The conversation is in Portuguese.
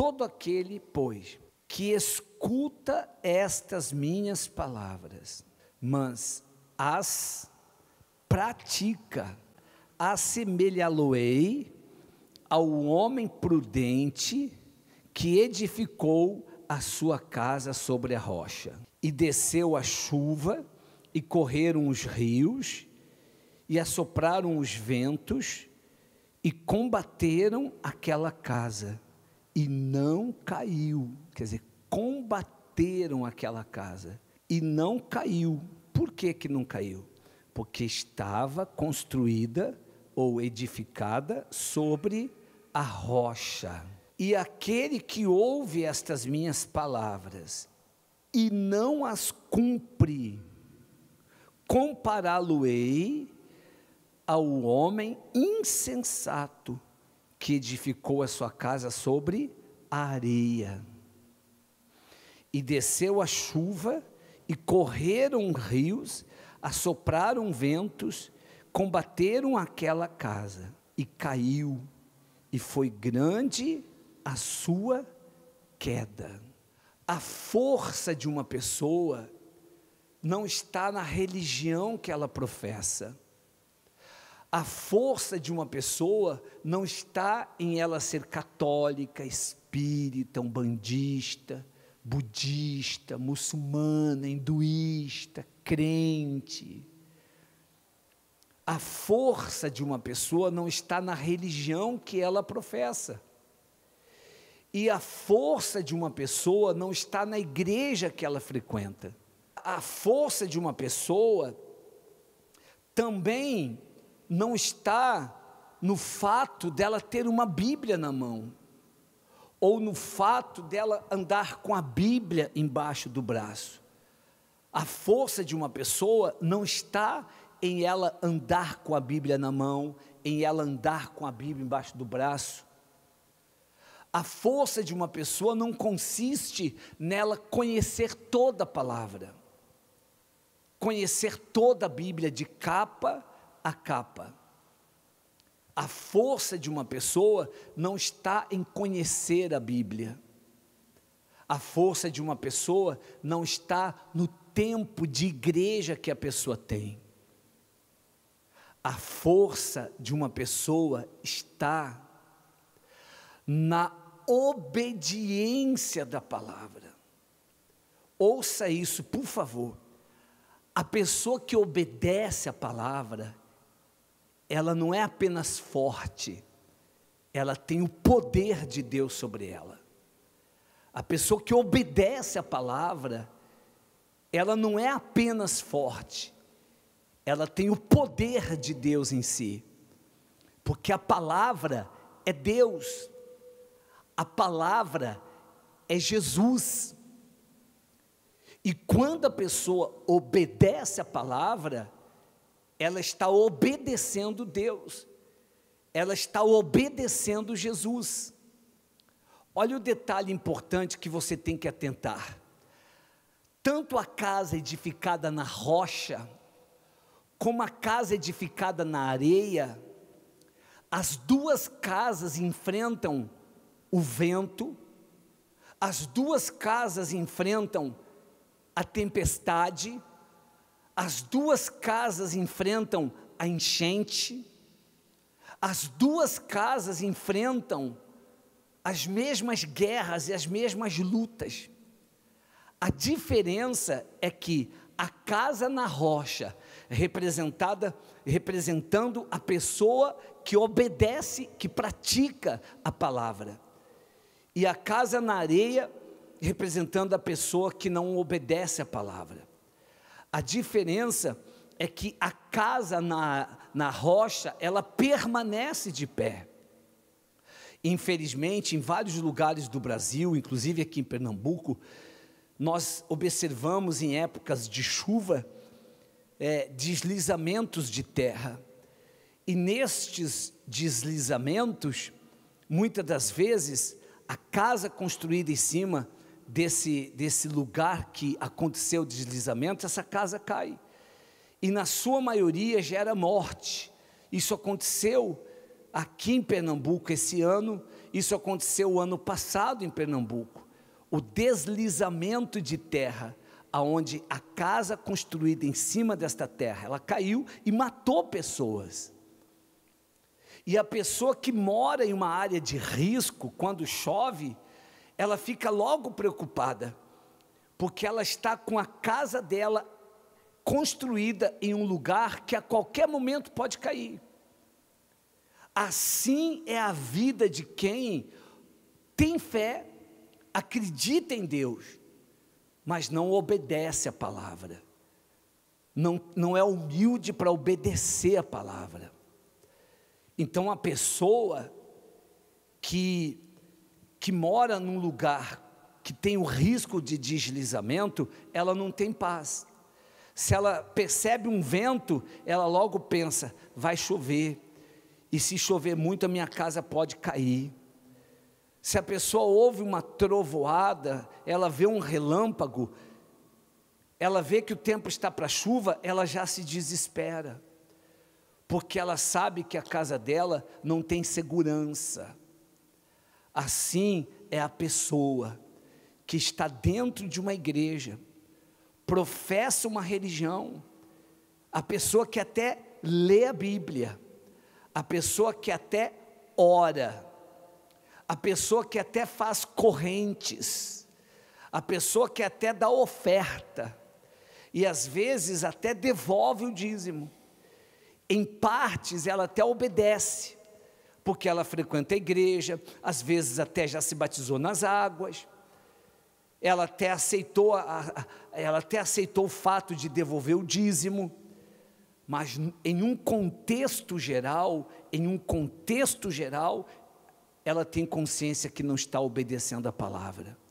Todo aquele, pois, que escuta estas minhas palavras, mas as pratica, assemelhá-lo-ei ao homem prudente que edificou a sua casa sobre a rocha. E desceu a chuva, e correram os rios, e assopraram os ventos, e combateram aquela casa e não caiu. Quer dizer, combateram aquela casa e não caiu. Por que, que não caiu? Porque estava construída ou edificada sobre a rocha. E aquele que ouve estas minhas palavras e não as cumpre, compará-lo-ei ao homem insensato que edificou a sua casa sobre a areia. E desceu a chuva, e correram rios, assopraram ventos, combateram aquela casa, e caiu, e foi grande a sua queda. A força de uma pessoa não está na religião que ela professa a força de uma pessoa não está em ela ser católica, espírita, umbandista, budista, muçulmana, hinduísta, crente. A força de uma pessoa não está na religião que ela professa. E a força de uma pessoa não está na igreja que ela frequenta. A força de uma pessoa também não está no fato dela ter uma Bíblia na mão, ou no fato dela andar com a Bíblia embaixo do braço. A força de uma pessoa não está em ela andar com a Bíblia na mão, em ela andar com a Bíblia embaixo do braço. A força de uma pessoa não consiste nela conhecer toda a palavra, conhecer toda a Bíblia de capa a capa. A força de uma pessoa não está em conhecer a Bíblia. A força de uma pessoa não está no tempo de igreja que a pessoa tem. A força de uma pessoa está na obediência da palavra. Ouça isso, por favor. A pessoa que obedece a palavra, ela não é apenas forte, ela tem o poder de Deus sobre ela. A pessoa que obedece a palavra, ela não é apenas forte, ela tem o poder de Deus em si, porque a palavra é Deus, a palavra é Jesus. E quando a pessoa obedece a palavra, ela está obedecendo Deus, ela está obedecendo Jesus. Olha o detalhe importante que você tem que atentar. Tanto a casa edificada na rocha, como a casa edificada na areia, as duas casas enfrentam o vento, as duas casas enfrentam a tempestade, as duas casas enfrentam a enchente, as duas casas enfrentam as mesmas guerras e as mesmas lutas. A diferença é que a casa na rocha, representada representando a pessoa que obedece, que pratica a palavra. E a casa na areia, representando a pessoa que não obedece a palavra. A diferença é que a casa na, na rocha, ela permanece de pé. Infelizmente, em vários lugares do Brasil, inclusive aqui em Pernambuco, nós observamos em épocas de chuva é, deslizamentos de terra. E nestes deslizamentos, muitas das vezes, a casa construída em cima desse, desse lugar que aconteceu o deslizamento, essa casa cai. E na sua maioria gera morte. Isso aconteceu aqui em Pernambuco esse ano, isso aconteceu o ano passado em Pernambuco. O deslizamento de terra, aonde a casa construída em cima desta terra, ela caiu e matou pessoas. E a pessoa que mora em uma área de risco, quando chove, ela fica logo preocupada, porque ela está com a casa dela construída em um lugar que a qualquer momento pode cair. Assim é a vida de quem tem fé, acredita em Deus, mas não obedece a palavra. Não, não é humilde para obedecer a palavra. Então, a pessoa que que mora num lugar que tem o risco de deslizamento, ela não tem paz. Se ela percebe um vento, ela logo pensa: vai chover, e se chover muito, a minha casa pode cair. Se a pessoa ouve uma trovoada, ela vê um relâmpago, ela vê que o tempo está para chuva, ela já se desespera, porque ela sabe que a casa dela não tem segurança. Assim é a pessoa que está dentro de uma igreja, professa uma religião, a pessoa que até lê a Bíblia, a pessoa que até ora, a pessoa que até faz correntes, a pessoa que até dá oferta, e às vezes até devolve o dízimo, em partes ela até obedece, porque ela frequenta a igreja, às vezes até já se batizou nas águas, ela até aceitou, a, ela até aceitou o fato de devolver o dízimo, mas em um contexto geral, em um contexto geral, ela tem consciência que não está obedecendo a palavra.